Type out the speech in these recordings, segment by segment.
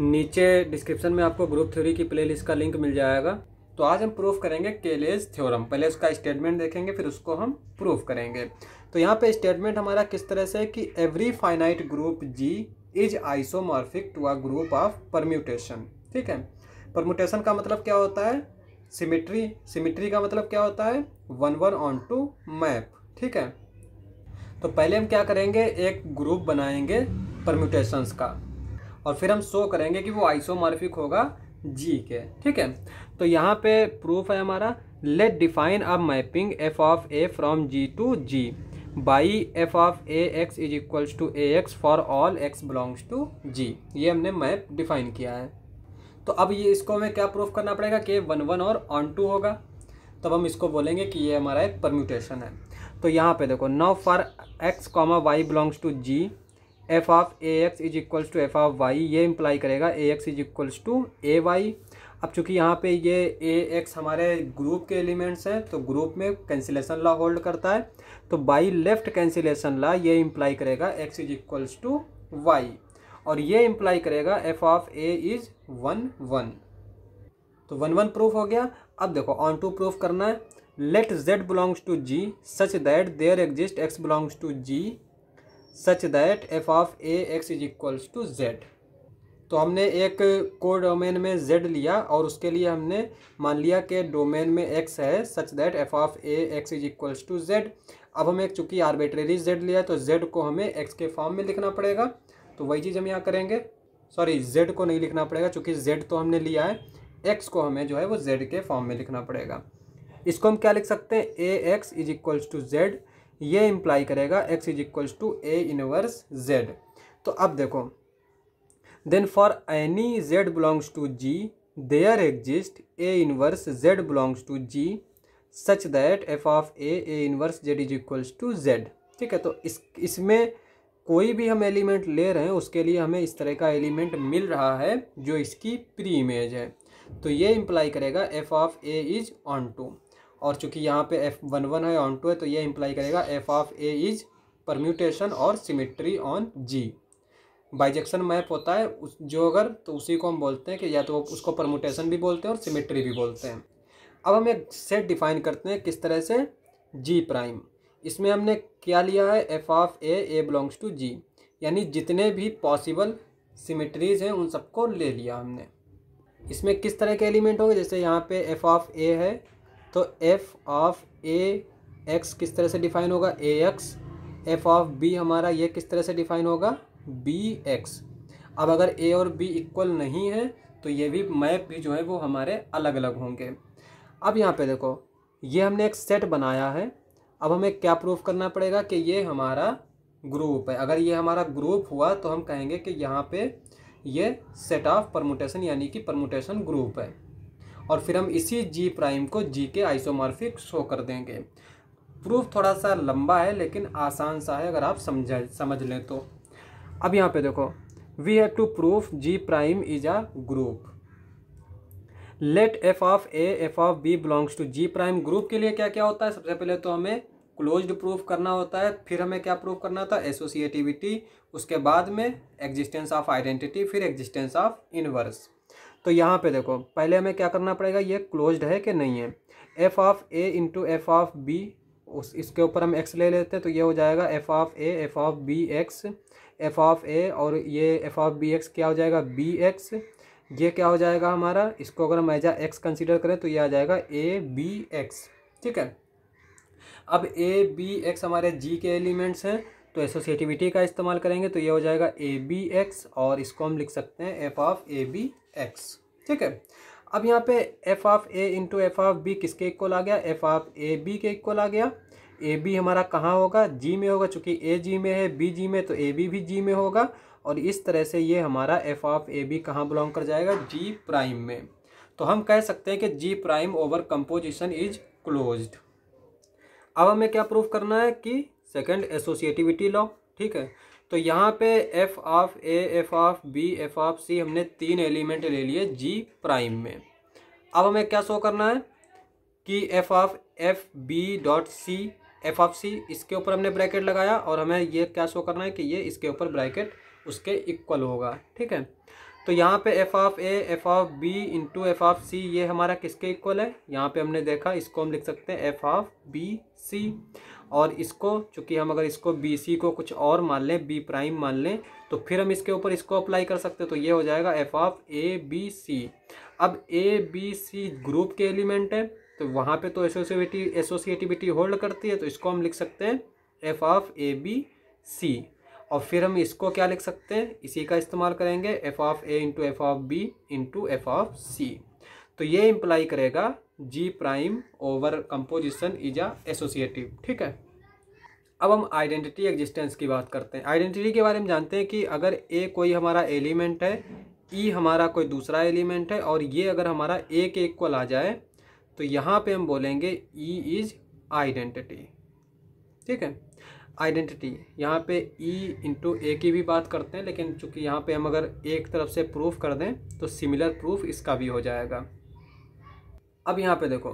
नीचे डिस्क्रिप्शन में आपको ग्रुप थ्योरी की प्लेलिस्ट का लिंक मिल जाएगा तो आज हम प्रूफ करेंगे केलेज थ्योरम पहले उसका स्टेटमेंट देखेंगे फिर उसको हम प्रूफ करेंगे तो यहाँ पे स्टेटमेंट हमारा किस तरह से है कि every finite group G is isomorphic to a group of permutation ठीक है परम्यूटेशन का मतलब क्या होता है सिमिट्री सिमिट्री का मतलब क्या होता है one one onto map ठीक है तो पहले हम क्या करेंगे एक ग्रुप बनाएंगे परम्यूटेशंस का और फिर हम शो करेंगे कि वो आइसोमॉर्फिक होगा जी के ठीक है तो यहाँ पे प्रूफ है हमारा let define a mapping F of A from G to G by F of A X is equals to A X for all X belongs to G ये हमने मैप डिफाइन किया है तो अब ये इसको हमें क्या प्रूफ करना पड़ेगा कि वन वन और ऑन टू होगा तब हम इसको बोलेंगे कि ये हमारा एक परम्यूटेशन है तो यहाँ पे देखो now for X comma Y belongs to G F of A X is equals to F of A Y imply करेगा A X is equals to A Y अब चूंकि यहाँ पे ये ए एक्स हमारे ग्रुप के एलिमेंट्स हैं तो ग्रुप में कैंसिलेशन लॉ होल्ड करता है तो बाई लेफ्ट कैंसिलेशन लॉ ये इम्प्लाई करेगा X is equals to Y और ये इम्प्लाई करेगा F of A is one one तो वन वन प्रूफ हो गया अब देखो ऑन टू प्रूफ करना है let Z belongs to G such that there exist X belongs to G such that F of A X is equals to Z तो हमने एक को डोमेन में z लिया और उसके लिए हमने मान लिया कि डोमेन में x है such that F of A X is equals to Z अब हमें एक चूंकि आर्बिट्रेरी z लिया तो z को हमें x के फॉर्म में लिखना पड़ेगा तो वही चीज़ हम यहाँ करेंगे सॉरी z को नहीं लिखना पड़ेगा चूँकि z तो हमने लिया है x को हमें जो है वो z के फॉर्म में लिखना पड़ेगा इसको हम क्या लिख सकते हैं A X is equals to Z ये इम्प्लाई करेगा X is equals to A inverse Z तो अब देखो then for any Z belongs to G there exist A inverse Z belongs to G such that F of A A inverse Z is equals to Z ठीक है तो इस इसमें कोई भी हम एलिमेंट ले रहे हैं उसके लिए हमें इस तरह का एलिमेंट मिल रहा है जो इसकी प्री इमेज है तो ये इम्प्लाई करेगा F of A is onto और चूंकि यहाँ पे एफ वन वन है ऑन टू है तो ये इम्प्लाई करेगा F of A is permutation और symmetry on G bijection map होता है उस जो अगर तो उसी को हम बोलते हैं कि या तो उसको परम्यूटेशन भी बोलते हैं और सिमेट्री भी बोलते हैं अब हम एक सेट डिफाइन करते हैं किस तरह से जी प्राइम इसमें हमने क्या लिया है F of A A belongs to G यानी जितने भी पॉसिबल सिमेट्रीज हैं उन सबको ले लिया हमने इसमें किस तरह के एलिमेंट होंगे जैसे यहाँ पे एफ ऑफ ए है तो एफ़ ऑफ ए एक्स किस तरह से डिफाइन होगा A X F of B हमारा ये किस तरह से डिफाइन होगा बी एक्स अब अगर ए और बी इक्वल नहीं है तो ये भी मैप भी जो है वो हमारे अलग अलग होंगे अब यहाँ पे देखो ये हमने एक सेट बनाया है अब हमें क्या प्रूफ करना पड़ेगा कि ये हमारा ग्रुप है अगर ये हमारा ग्रुप हुआ तो हम कहेंगे कि यहाँ पे ये सेट ऑफ परमुटेशन यानी कि परमुटेशन ग्रुप है और फिर हम इसी जी प्राइम को जी के आइसोमॉर्फिक शो कर देंगे प्रूफ थोड़ा सा लंबा है लेकिन आसान सा है अगर आप समझ समझ लें तो अब यहाँ पे देखो we have to proof G prime is are group let F of A F of B belongs to ji prime group के लिए क्या क्या होता है सबसे पहले तो हमें क्लोज्ड प्रूफ करना होता है फिर हमें क्या प्रूफ करना होता है एसोसिएटिविटी उसके बाद में एग्जिस्टेंस ऑफ आइडेंटिटी फिर एग्जिस्टेंस ऑफ इनवर्स तो यहाँ पे देखो पहले हमें क्या करना पड़ेगा ये क्लोज्ड है कि नहीं है F of A into F of B उस इसके ऊपर हम एक्स ले लेते हैं तो ये हो जाएगा F of A F of B X F of A और ये एफ ऑफ बी एक्स क्या हो जाएगा बी एक्स ये क्या हो जाएगा हमारा इसको अगर हम एजा एक्स कंसिडर करें तो ये आ जाएगा ए बी एक्स ठीक है अब ए बी एक्स हमारे जी के एलिमेंट्स हैं तो एसोसिएटिविटी का इस्तेमाल करेंगे तो ये हो जाएगा ए बी एक्स और इसको हम लिख सकते हैं F of A B X ठीक है अब यहाँ पे F of A into F of B किसके इक्वल आ गया एफ ऑफ ए बी के इक्वल आ गया ए बी हमारा कहाँ होगा जी में होगा चूँकि ए जी में है बी जी में तो ए बी भी जी में होगा और इस तरह से ये हमारा एफ ऑफ ए बी कहाँ बिलोंग कर जाएगा जी प्राइम में तो हम कह सकते हैं कि G prime over composition is closed अब हमें क्या प्रूव करना है कि सेकंड एसोसिएटिविटी लॉ ठीक है तो यहाँ पे F of A F of B F of C हमने तीन एलिमेंट ले लिए जी प्राइम में अब हमें क्या शो करना है कि F of F B dot C F of C इसके ऊपर हमने ब्रैकेट लगाया और हमें ये क्या शो करना है कि ये इसके ऊपर ब्रैकेट उसके इक्वल होगा ठीक है तो यहाँ पे F of A F of B into F of C ये हमारा किसके इक्वल है यहाँ पे हमने देखा इसको हम लिख सकते हैं एफ ऑफ बी सी और इसको चूँकि हम अगर इसको बी सी को कुछ और मान लें बी प्राइम मान लें तो फिर हम इसके ऊपर इसको अप्लाई कर सकते हैं तो ये हो जाएगा F of A B C अब ए बी सी ग्रुप के एलिमेंट है तो वहाँ पे तो एसोसिएटिविटी एसोसिएटिविटी होल्ड करती है तो इसको हम लिख सकते हैं F of A B C और फिर हम इसको क्या लिख सकते हैं इसी का इस्तेमाल करेंगे F of A into F of B into F of C तो ये इम्प्लाई करेगा G prime over composition is a associative ठीक है अब हम आइडेंटिटी एग्जिस्टेंस की बात करते हैं आइडेंटिटी के बारे में जानते हैं कि अगर ए कोई हमारा एलिमेंट है ई e हमारा कोई दूसरा एलिमेंट है और ये अगर हमारा ए के इक्वल आ जाए तो यहाँ पे हम बोलेंगे ई इज आइडेंटिटी ठीक है आइडेंटिटी यहाँ पे ई इंटू ए की भी बात करते हैं लेकिन चूंकि यहाँ पे हम अगर एक तरफ से प्रूफ कर दें तो सिमिलर प्रूफ इसका भी हो जाएगा अब यहाँ पे देखो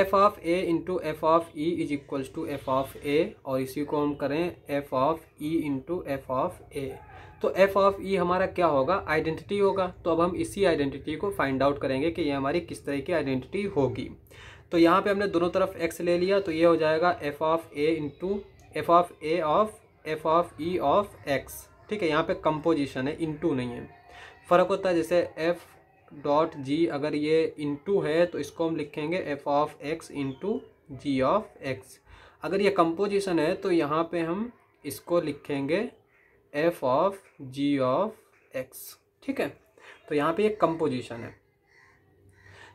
F of A into F of E is equals to F of A और इसी को हम करें F of E into F of A तो एफ ऑफ ई हमारा क्या होगा आइडेंटिटी होगा तो अब हम इसी आइडेंटिटी को फाइंड आउट करेंगे कि ये हमारी किस तरह की आइडेंटिटी होगी तो यहाँ पे हमने दोनों तरफ एक्स ले लिया तो ये हो जाएगा F of A into F of A of F of E of X ठीक है यहाँ पे कंपोजिशन है इंटू नहीं है फ़र्क होता है जैसे एफ डॉट जी अगर ये इंटू है तो इसको हम लिखेंगे F of X into G of X अगर ये कंपोजिशन है तो यहाँ पे हम इसको लिखेंगे F of G of X ठीक है तो यहाँ पे ये कंपोजिशन है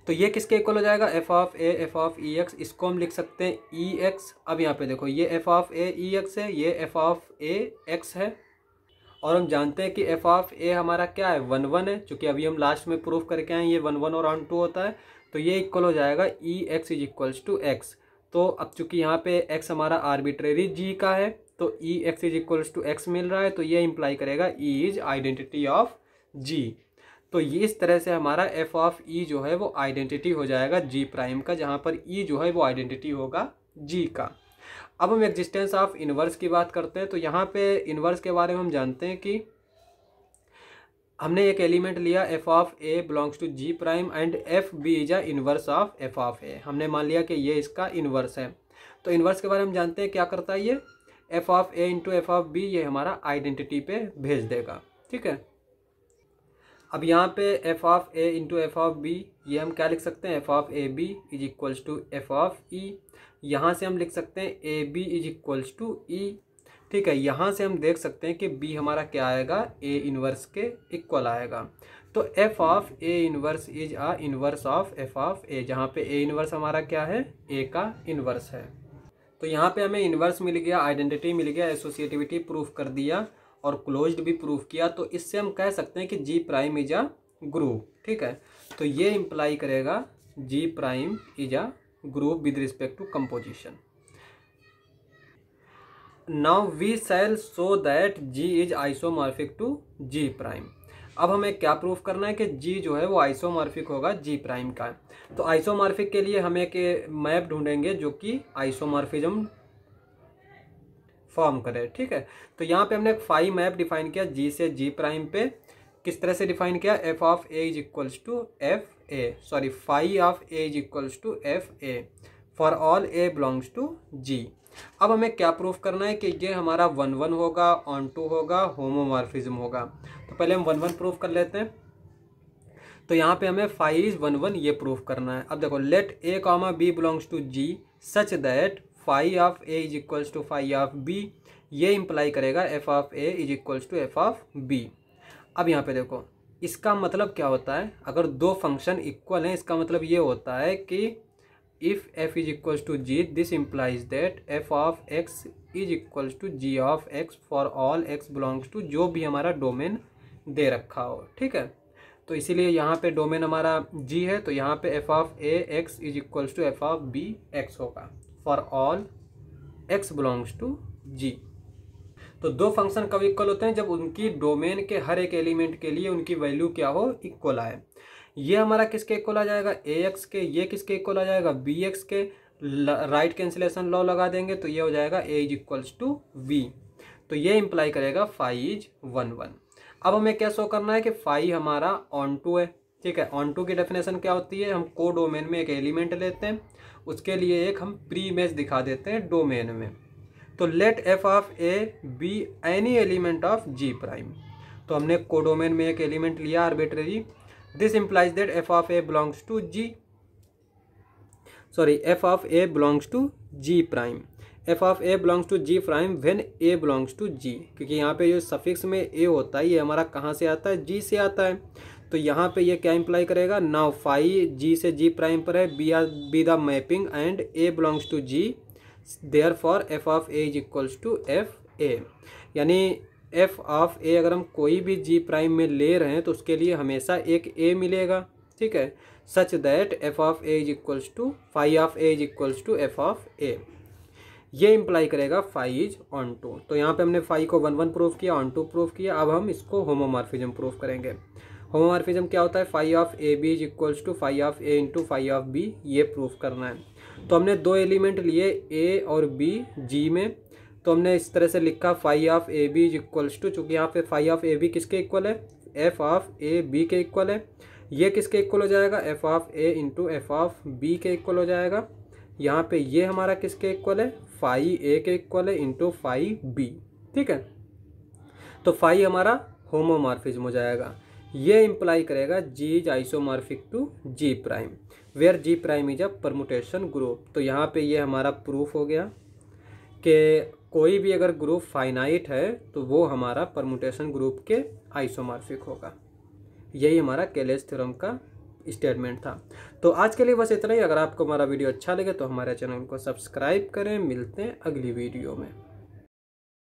तो ये किसके इक्वल हो जाएगा F of A F of E X इसको हम लिख सकते हैं ई e एक्स अब यहाँ पे देखो ये F of A E X है ये एफ ऑफ ए एक्स है और हम जानते हैं कि एफ ऑफ ए हमारा क्या है वन वन है चूँकि अभी हम लास्ट में प्रूफ करके आए ये वन वन और ऑन टू होता है तो ये इक्वल हो जाएगा E X is equals to X तो अब चूँकि यहाँ पे एक्स हमारा आर्बिट्रेरी जी का है तो E X is equals to X मिल रहा है तो ये इम्प्लाई करेगा E is identity of G तो ये इस तरह से हमारा एफ ऑफ ई जो है वो आइडेंटिटी हो जाएगा जी प्राइम का जहाँ पर ई e जो है वो आइडेंटिटी e होगा जी का अब हम एग्जिस्टेंस ऑफ इन्वर्स की बात करते हैं तो यहाँ पे इन्वर्स के बारे में हम जानते हैं कि हमने एक एलिमेंट लिया F of A belongs to ji prime and F B is a inverse of F of A हमने मान लिया कि ये इसका इन्वर्स है तो इन्वर्स के बारे में हम जानते हैं क्या करता है ये F of A into F of B ये हमारा आइडेंटिटी पे भेज देगा ठीक है अब यहाँ पे F of A into F of B ये हम क्या लिख सकते हैं F of A B is equals to F of E यहाँ से हम लिख सकते हैं A B is equals to E ठीक है यहाँ से हम देख सकते हैं कि बी हमारा क्या आएगा ए इनवर्स के इक्वल आएगा तो F of A inverse is a inverse of F of A जहाँ पे ए इनवर्स हमारा क्या है ए का इनवर्स है तो यहाँ पे हमें इनवर्स मिल गया आइडेंटिटी मिल गया एसोसिएटिविटी प्रूफ कर दिया और क्लोज्ड भी प्रूफ किया तो इससे हम कह सकते हैं कि G prime is a group ठीक है तो ये इम्प्लाई करेगा G prime is a group with respect to composition now we sell so that G is isomorphic to ji prime अब हमें क्या प्रूफ करना है कि जी जो है वो आइसोमार्फिक होगा जी प्राइम का तो आइसोमार्फिक के लिए हमें एक मैप ढूंढेंगे जो कि आइसोमार्फिज्म फॉर्म करे ठीक है तो यहाँ पे हमने एक फाइव मैप डिफाइन किया जी से जी प्राइम पे किस तरह से डिफाइन किया F of A is equals to F A sorry five of A is equals to F A for all A belongs to G अब हमें क्या प्रूफ करना है कि ये हमारा वन वन होगा ऑन टू होगा होमोमॉर्फिज्म होगा तो पहले हम वन वन प्रूफ कर लेते हैं तो यहाँ पे हमें फाइव इज वन वन ये प्रूफ करना है अब देखो let A comma B belongs to G such that five of A is equals to five of B ये इम्प्लाई करेगा F of A is equals to F of B अब यहाँ पे देखो इसका मतलब क्या होता है अगर दो फंक्शन इक्वल हैं इसका मतलब ये होता है कि if F is equals to G this implies that F of X is equals to G of X for all X belongs to जो भी हमारा डोमेन दे रखा हो ठीक है तो इसीलिए यहाँ पे डोमेन हमारा जी है तो यहाँ पे F of A X is equals to F of B X होगा for all X belongs to G तो दो फंक्शन कब इक्वल होते हैं जब उनकी डोमेन के हर एक एलिमेंट के लिए उनकी वैल्यू क्या हो इक्वल आए ये हमारा किसके इक्वल आ जाएगा ए एक्स के ये किसके इक्वल आ जाएगा बी एक्स के राइट कैंसिलेशन लॉ लगा देंगे तो ये हो जाएगा A is equals to V तो ये इम्प्लाई करेगा फाइव इज वन वन अब हमें क्या शो करना है कि फाइव हमारा ऑन टू है ठीक है ऑन टू की डेफिनेशन क्या होती है हम को डोमेन में एक एलिमेंट लेते हैं उसके लिए एक हम प्री इमेज दिखा देते हैं डोमेन में तो let F of A B any element of G prime तो हमने को डोमेन में एक एलिमेंट लिया arbitrary this implies that F of A belongs to G sorry F of A belongs to ji prime F of A belongs to ji prime when A belongs to G क्योंकि यहाँ पे जो suffix में ए होता है ये हमारा कहाँ से आता है जी से आता है तो यहाँ पे ये क्या इंप्लाई करेगा नाउ फाई जी से जी प्राइम पर है B R B the mapping and A belongs to G therefore F of A is equals to F A यानी एफ ऑफ ए अगर हम कोई भी जी प्राइम में ले रहे हैं तो उसके लिए हमेशा एक ए मिलेगा ठीक है such that F of A is equals to five of A is equals to F of A ये इम्प्लाई करेगा फाइव इज ऑन टू तो यहाँ पे हमने फाइव को वन वन प्रूफ किया ऑन टू प्रूफ किया अब हम इसको होमोमार्फिजम प्रूफ करेंगे होमोमार्फिज्म क्या होता है five of A B is equals to five of A into five of B ये प्रूफ करना है तो हमने दो एलिमेंट लिए ए और बी जी में तो हमने इस तरह से लिखा five of A B is equals to चूँकि यहाँ पे फाइव ऑफ ए बी किसके इक्वल है एफ ऑफ ए बी के इक्वल है ये किसके इक्वल हो जाएगा F of A into F of b के इक्वल हो जाएगा यहाँ पे ये हमारा किसके इक्वल है फाइव ए के इक्वल है इंटू फाइव बी ठीक है तो फाइव हमारा होमोमार्फिज्म हो जाएगा ये इम्प्लाई करेगा g is isomorphic to ji prime where g prime is a permutation group तो यहाँ पे ये हमारा प्रूफ हो गया कि कोई भी अगर ग्रुप फाइनाइट है तो वो हमारा परमुटेशन ग्रुप के आइसोमार्फिक होगा यही हमारा कैलेज थ्योरम का स्टेटमेंट था तो आज के लिए बस इतना ही अगर आपको हमारा वीडियो अच्छा लगे तो हमारे चैनल को सब्सक्राइब करें मिलते हैं अगली वीडियो में